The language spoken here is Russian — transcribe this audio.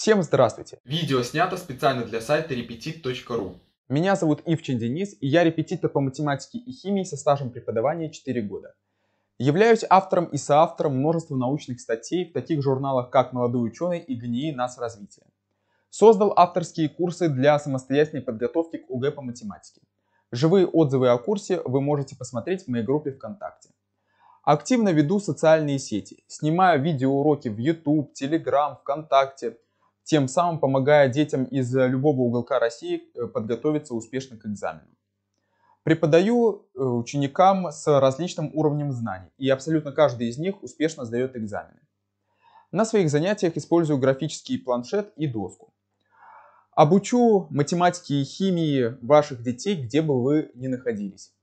Всем здравствуйте! Видео снято специально для сайта repetit.ru. Меня зовут Ивчин Денис, и я репетитор по математике и химии со стажем преподавания 4 года. Являюсь автором и соавтором множества научных статей в таких журналах, как «Молодой ученый» и «ГНИ. Нас развитие». Создал авторские курсы для самостоятельной подготовки к УГ по математике. Живые отзывы о курсе вы можете посмотреть в моей группе ВКонтакте. Активно веду социальные сети, снимаю видеоуроки в YouTube, Telegram, ВКонтакте – тем самым помогая детям из э, любого уголка России э, подготовиться успешно к экзаменам. Преподаю э, ученикам с различным уровнем знаний, и абсолютно каждый из них успешно сдает экзамены. На своих занятиях использую графический планшет и доску. Обучу математике и химии ваших детей, где бы вы ни находились.